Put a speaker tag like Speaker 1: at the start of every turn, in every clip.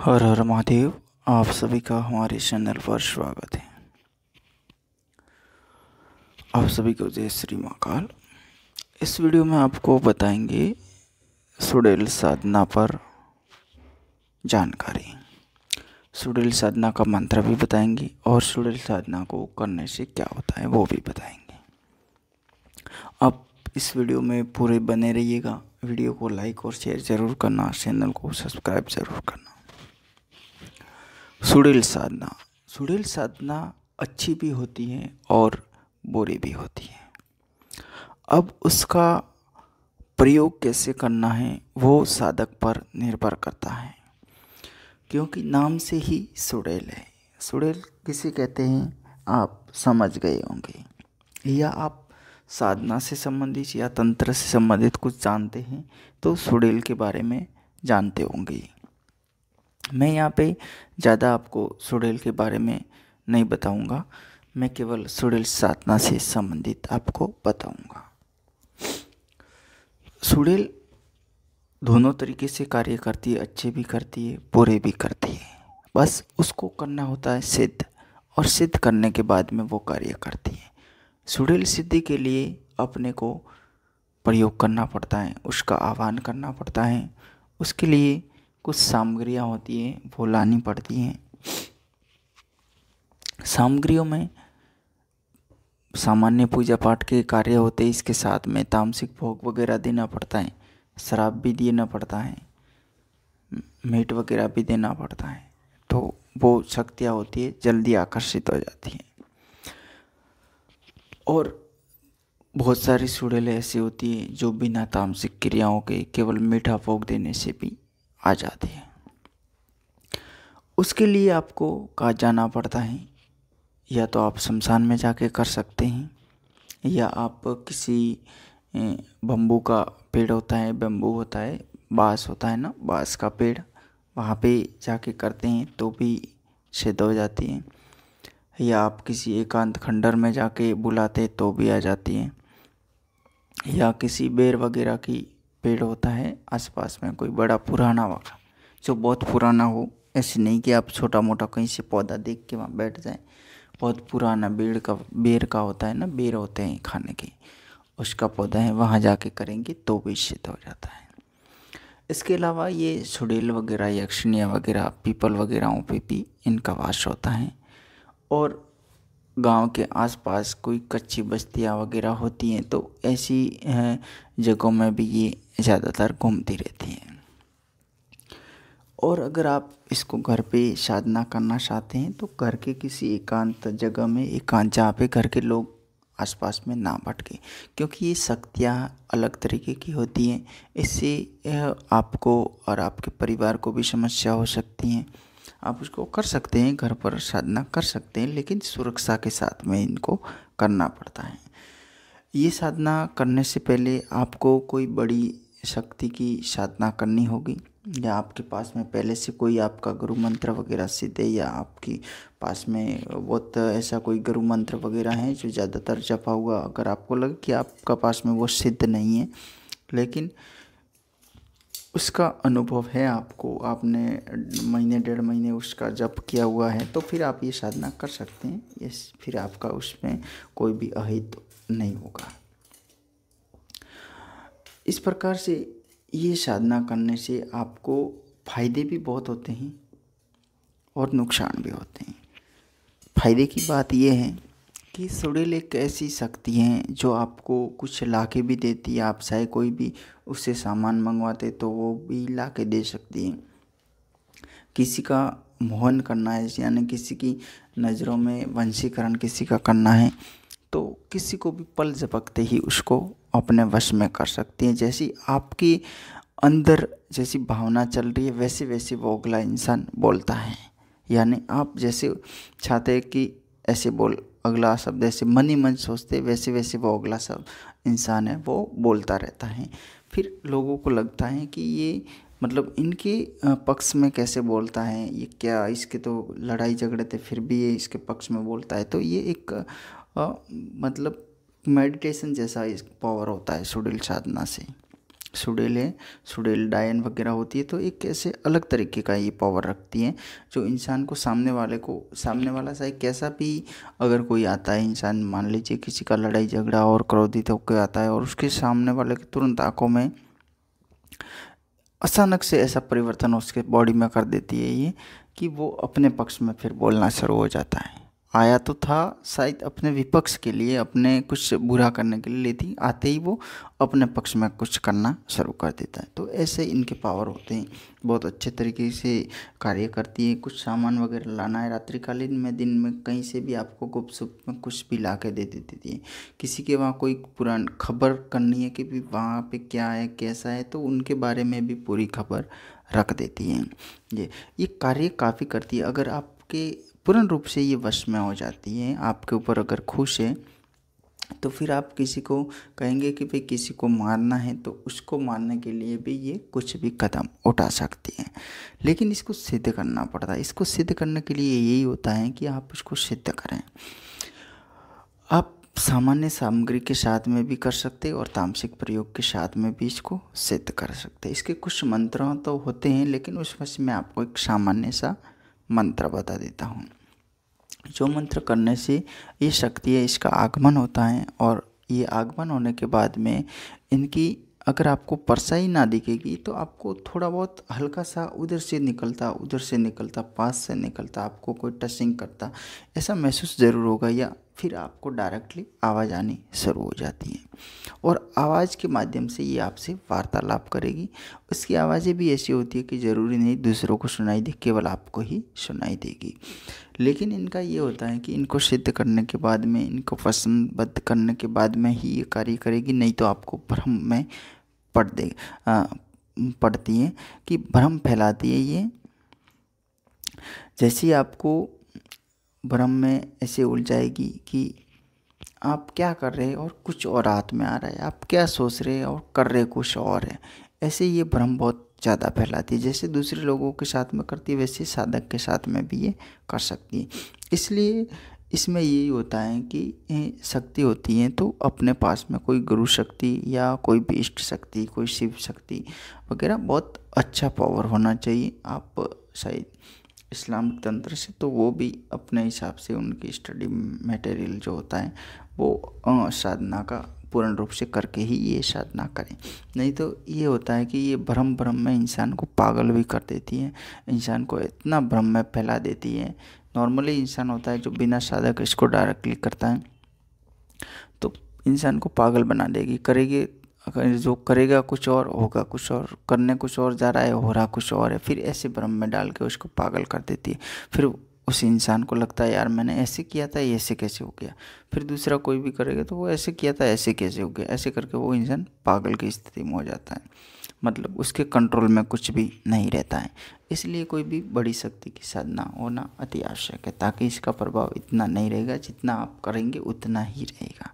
Speaker 1: हर हर महादेव आप सभी का हमारे चैनल पर स्वागत है आप सभी को जय श्री महाकाल इस वीडियो में आपको बताएंगे सुडेल साधना पर जानकारी सुडेल साधना का मंत्र भी बताएंगे और सुडेल साधना को करने से क्या होता है वो भी बताएंगे आप इस वीडियो में पूरे बने रहिएगा वीडियो को लाइक और शेयर ज़रूर करना चैनल को सब्सक्राइब ज़रूर करना सुड़ील साधना सुड़ील साधना अच्छी भी होती है और बुरी भी होती है अब उसका प्रयोग कैसे करना है वो साधक पर निर्भर करता है क्योंकि नाम से ही सुड़ेल है सुड़ेल किसे कहते हैं आप समझ गए होंगे या आप साधना से संबंधित या तंत्र से संबंधित कुछ जानते हैं तो सुड़ेल के बारे में जानते होंगे मैं यहाँ पे ज़्यादा आपको सुडेल के बारे में नहीं बताऊँगा मैं केवल सुडेल साधना से संबंधित आपको बताऊँगा सुडेल दोनों तरीके से कार्य करती है अच्छे भी करती है बुरे भी करती है बस उसको करना होता है सिद्ध और सिद्ध करने के बाद में वो कार्य करती है सुडेल सिद्धि के लिए अपने को प्रयोग करना पड़ता है उसका आह्वान करना पड़ता है उसके लिए कुछ सामग्रियाँ होती हैं वो लानी पड़ती हैं सामग्रियों में सामान्य पूजा पाठ के कार्य होते हैं इसके साथ में तामसिक भोग वगैरह देना पड़ता है शराब भी देना पड़ता है मीट वगैरह भी देना पड़ता है तो वो शक्तियाँ होती है जल्दी आकर्षित हो जाती हैं और बहुत सारी सुड़ेलें ऐसी होती हैं जो बिना तामसिक क्रियाओं के केवल मीठा भोग देने से भी आ जाते हैं उसके लिए आपको कहाँ जाना पड़ता है या तो आप शमशान में जाके कर सकते हैं या आप किसी बम्बू का पेड़ होता है बम्बू होता है बाँस होता है ना बाँस का पेड़ वहाँ पे जाके करते हैं तो भी सिद्ध हो जाती है या आप किसी एकांत खंडर में जाके बुलाते तो भी आ जाती है या किसी बेर वगैरह की पेड़ होता है आसपास में कोई बड़ा पुराना वाला जो बहुत पुराना हो ऐसे नहीं कि आप छोटा मोटा कहीं से पौधा देख के वहाँ बैठ जाएं बहुत पुराना बेड़ का बेर का होता है ना बेर होते हैं खाने के उसका पौधा है वहाँ जाके करेंगे तो भी सिद्ध हो जाता है इसके अलावा ये सुडेल वगैरह यक्षिणिया वगैरह पीपल वगैरहों पे भी इनका वास होता है और गांव के आसपास कोई कच्ची बस्तियाँ वगैरह होती हैं तो ऐसी जगहों में भी ये ज़्यादातर घूमती रहती हैं और अगर आप इसको घर पे साधना करना चाहते हैं तो घर के किसी एकांत जगह में एकांत जहाँ पे घर के लोग आसपास में ना भटके क्योंकि ये शक्तियाँ अलग तरीके की होती हैं इससे आपको और आपके परिवार को भी समस्या हो सकती हैं आप उसको कर सकते हैं घर पर साधना कर सकते हैं लेकिन सुरक्षा के साथ में इनको करना पड़ता है ये साधना करने से पहले आपको कोई बड़ी शक्ति की साधना करनी होगी या आपके पास में पहले से कोई आपका गुरु मंत्र वगैरह सिद्ध है या आपके पास में बहुत ऐसा कोई गुरु मंत्र वगैरह है जो ज़्यादातर जपा हुआ अगर आपको लगे कि आपका पास में वो सिद्ध नहीं है लेकिन उसका अनुभव है आपको आपने महीने डेढ़ महीने उसका जप किया हुआ है तो फिर आप ये साधना कर सकते हैं ये फिर आपका उसमें कोई भी अहित नहीं होगा इस प्रकार से ये साधना करने से आपको फायदे भी बहुत होते हैं और नुकसान भी होते हैं फायदे की बात यह है कि सुड़ेल एक ऐसी शक्ति हैं जो आपको कुछ ला के भी देती है आप चाहे कोई भी उससे सामान मंगवाते तो वो भी ला के दे सकती है किसी का मोहन करना है यानी किसी की नज़रों में वंशीकरण किसी का करना है तो किसी को भी पल झपकते ही उसको अपने वश में कर सकती हैं जैसी आपकी अंदर जैसी भावना चल रही है वैसे वैसे वो अगला इंसान बोलता है यानी आप जैसे चाहते हैं कि ऐसे बोल अगला शब्द ऐसे मन ही मन सोचते वैसे वैसे वो अगला शब्द इंसान है वो बोलता रहता है फिर लोगों को लगता है कि ये मतलब इनके पक्ष में कैसे बोलता है ये क्या इसके तो लड़ाई झगड़े थे फिर भी ये इसके पक्ष में बोलता है तो ये एक आ, मतलब मेडिटेशन जैसा इस पावर होता है सुडील साधना से सुडिल है सुडिल डायन वगैरह होती है तो एक ऐसे अलग तरीके का ये पावर रखती है जो इंसान को सामने वाले को सामने वाला चाहे कैसा भी अगर कोई आता है इंसान मान लीजिए किसी का लड़ाई झगड़ा और क्रोधित होकर आता है और उसके सामने वाले के तुरंत आंखों में अचानक से ऐसा परिवर्तन उसके बॉडी में कर देती है ये कि वो अपने पक्ष में फिर बोलना शुरू हो जाता है आया तो था शायद अपने विपक्ष के लिए अपने कुछ बुरा करने के लिए लेकिन आते ही वो अपने पक्ष में कुछ करना शुरू कर देता है तो ऐसे इनके पावर होते हैं बहुत अच्छे तरीके से कार्य करती है कुछ सामान वगैरह लाना है रात्रिकालीन में दिन में कहीं से भी आपको गुपसुप में कुछ भी ला के दे देती है किसी के वहाँ कोई पुरान खबर करनी है कि भी वहाँ पर क्या है कैसा है तो उनके बारे में भी पूरी खबर रख देती है ये ये कार्य काफ़ी करती है अगर आपके पूर्ण रूप से ये वश में हो जाती है आपके ऊपर अगर खुश है तो फिर आप किसी को कहेंगे कि भाई किसी को मारना है तो उसको मारने के लिए भी ये कुछ भी कदम उठा सकती है लेकिन इसको सिद्ध करना पड़ता है इसको सिद्ध करने के लिए यही होता है कि आप उसको सिद्ध करें आप सामान्य सामग्री के साथ में भी कर सकते और तामसिक प्रयोग के साथ में भी इसको सिद्ध कर सकते इसके कुछ मंत्रों तो होते हैं लेकिन उस वश मैं आपको एक सामान्य सा मंत्र बता देता हूँ जो मंत्र करने से ये शक्ति है इसका आगमन होता है और ये आगमन होने के बाद में इनकी अगर आपको परसाई ना दिखेगी तो आपको थोड़ा बहुत हल्का सा उधर से निकलता उधर से निकलता पास से निकलता आपको कोई टचिंग करता ऐसा महसूस ज़रूर होगा या फिर आपको डायरेक्टली आवाज़ आनी शुरू हो जाती है और आवाज़ के माध्यम से ये आपसे वार्तालाप करेगी उसकी आवाज़ें भी ऐसी होती है कि ज़रूरी नहीं दूसरों को सुनाई दे केवल आपको ही सुनाई देगी लेकिन इनका ये होता है कि इनको सिद्ध करने के बाद में इनको पसंदबद्ध करने के बाद में ही ये कार्य करेगी नहीं तो आपको भ्रम में पड़ दे पड़ती है कि भ्रम फैलाती है ये जैसे आपको भ्रम में ऐसे उलझाएगी कि आप क्या कर रहे हैं और कुछ और हाथ में आ रहा है आप क्या सोच रहे हैं और कर रहे कुछ और है ऐसे ये भ्रम बहुत ज़्यादा फैलाती है जैसे दूसरे लोगों के साथ में करती है वैसे साधक के साथ में भी ये कर सकती है इसलिए इसमें यही होता है कि शक्ति होती है तो अपने पास में कोई गुरु शक्ति या कोई भी इष्ट शक्ति कोई शिव शक्ति वगैरह बहुत अच्छा पावर होना चाहिए आप शायद इस्लामिक तंत्र से तो वो भी अपने हिसाब से उनकी स्टडी मटेरियल जो होता है वो साधना का पूर्ण रूप से करके ही ये साधना करें नहीं तो ये होता है कि ये भ्रम भ्रम में इंसान को पागल भी कर देती है इंसान को इतना भ्रम में फैला देती है नॉर्मली इंसान होता है जो बिना साधक इसको डायरेक्टली करता है तो इंसान को पागल बना देगी करेगी अगर जो करेगा कुछ और होगा कुछ और करने कुछ और जा रहा है हो रहा कुछ और है फिर ऐसे भ्रम में डाल के उसको पागल कर देती है फिर उस इंसान को लगता है यार मैंने ऐसे किया था ऐसे कैसे हो गया फिर दूसरा कोई भी करेगा तो वो ऐसे किया था ऐसे कैसे हो गया ऐसे करके वो इंसान पागल की स्थिति में हो जाता है मतलब उसके कंट्रोल में कुछ भी नहीं रहता है इसलिए कोई भी बड़ी शक्ति की साधना होना अति आवश्यक है ताकि इसका प्रभाव इतना नहीं रहेगा जितना आप करेंगे उतना ही रहेगा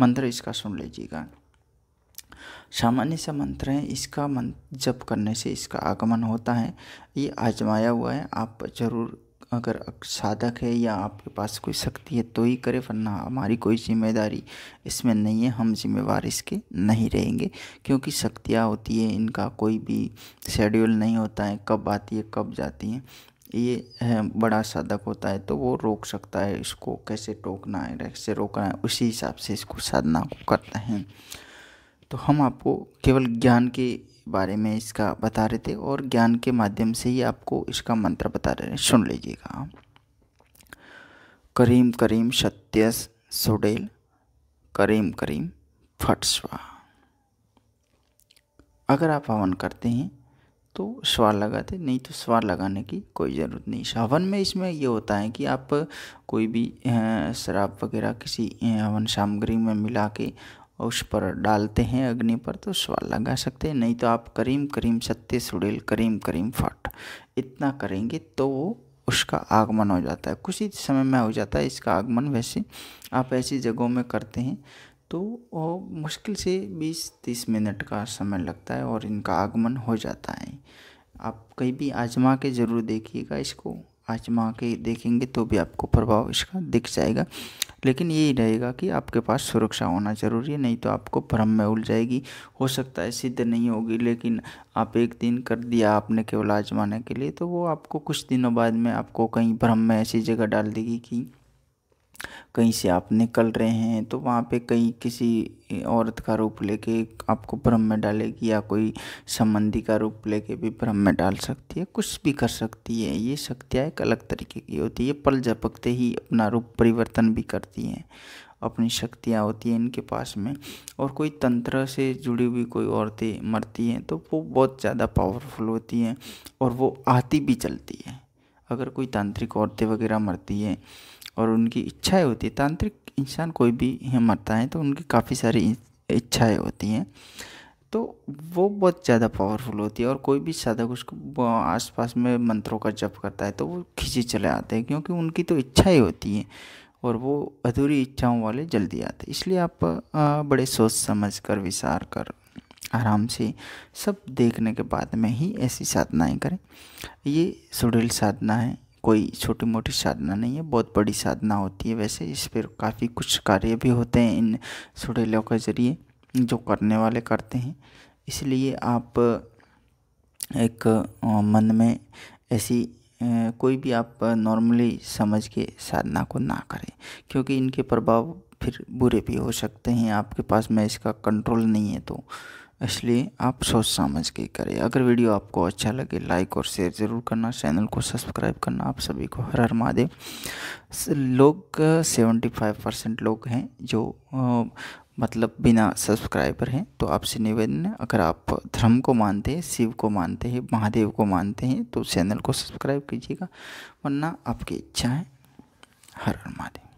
Speaker 1: मंत्र इसका सुन लीजिएगा सामान्य सा मंत्र है इसका मंत्र जप करने से इसका आगमन होता है ये आजमाया हुआ है आप जरूर अगर साधक है या आपके पास कोई शक्ति है तो ही करें वरना हमारी कोई जिम्मेदारी इसमें नहीं है हम जिम्मेवार इसके नहीं रहेंगे क्योंकि शक्तियाँ होती है इनका कोई भी शेड्यूल नहीं होता है कब आती है कब जाती है ये है बड़ा साधक होता है तो वो रोक सकता है इसको कैसे टोकना है कैसे रोकना है उसी हिसाब से इसको साधना को करते हैं तो हम आपको केवल ज्ञान के बारे में इसका बता रहे थे और ज्ञान के माध्यम से ही आपको इसका मंत्र बता रहे हैं सुन लीजिएगा करीम करीम सत्य सुडेल करीम करीम फट स्वा अगर आप हवन करते हैं तो स्वा लगाते नहीं तो स्वा लगाने की कोई ज़रूरत नहीं हवन में इसमें ये होता है कि आप कोई भी शराब वगैरह किसी हवन सामग्री में मिला के उस पर डालते हैं अग्नि पर तो सवाल लगा सकते हैं नहीं तो आप करीम करीम सत्य सुड़ेल करीम करीम फट इतना करेंगे तो वो उसका आगमन हो जाता है कुछ ही समय में हो जाता है इसका आगमन वैसे आप ऐसी जगहों में करते हैं तो वो मुश्किल से 20-30 मिनट का समय लगता है और इनका आगमन हो जाता है आप कहीं भी आजमा के ज़रूर देखिएगा इसको आजमा के देखेंगे तो भी आपको प्रभाव इसका दिख जाएगा लेकिन यही रहेगा कि आपके पास सुरक्षा होना ज़रूरी है नहीं तो आपको भ्रम में उल जाएगी हो सकता है सिद्ध नहीं होगी लेकिन आप एक दिन कर दिया आपने केवल आजमाने के लिए तो वो आपको कुछ दिनों बाद में आपको कहीं भ्रम में ऐसी जगह डाल देगी कि कहीं से आप निकल रहे हैं तो वहाँ पे कहीं किसी औरत का रूप लेके आपको भ्रम में डालेगी या कोई संबंधी का रूप लेके भी भ्रम में डाल सकती है कुछ भी कर सकती है ये शक्तियाँ एक अलग तरीके की होती है पल झपकते ही अपना रूप परिवर्तन भी करती हैं अपनी शक्तियाँ होती हैं इनके पास में और कोई तंत्र से जुड़ी हुई कोई औरतें मरती हैं तो वो बहुत ज़्यादा पावरफुल होती हैं और वो आती भी चलती है अगर कोई तांत्रिक औरतें वगैरह मरती हैं और उनकी इच्छाएं होती है तांत्रिक इंसान कोई भी मरता है तो उनकी काफ़ी सारी इच्छाएं होती हैं तो वो बहुत ज़्यादा पावरफुल होती है और कोई भी साधक उसको आसपास में मंत्रों का जप करता है तो वो खींचे चले आते हैं क्योंकि उनकी तो ही होती हैं और वो अधूरी इच्छाओं वाले जल्दी आते हैं इसलिए आप बड़े सोच समझ कर विचार कर आराम से सब देखने के बाद में ही ऐसी साधनाएं करें ये सुडील साधना है कोई छोटी मोटी साधना नहीं है बहुत बड़ी साधना होती है वैसे इस पर काफ़ी कुछ कार्य भी होते हैं इन सुरेलों के ज़रिए जो करने वाले करते हैं इसलिए आप एक मन में ऐसी कोई भी आप नॉर्मली समझ के साधना को ना करें क्योंकि इनके प्रभाव फिर बुरे भी हो सकते हैं आपके पास में इसका कंट्रोल नहीं है तो इसलिए आप सोच समझ के करें अगर वीडियो आपको अच्छा लगे लाइक और शेयर ज़रूर करना चैनल को सब्सक्राइब करना आप सभी को हर हर महादेव लोग सेवेंटी फाइव परसेंट लोग हैं जो आ, मतलब बिना सब्सक्राइबर हैं तो आपसे निवेदन है अगर आप धर्म को मानते हैं शिव को मानते हैं महादेव को मानते हैं तो चैनल को सब्सक्राइब कीजिएगा वरना आपकी इच्छा है हर हर महादेव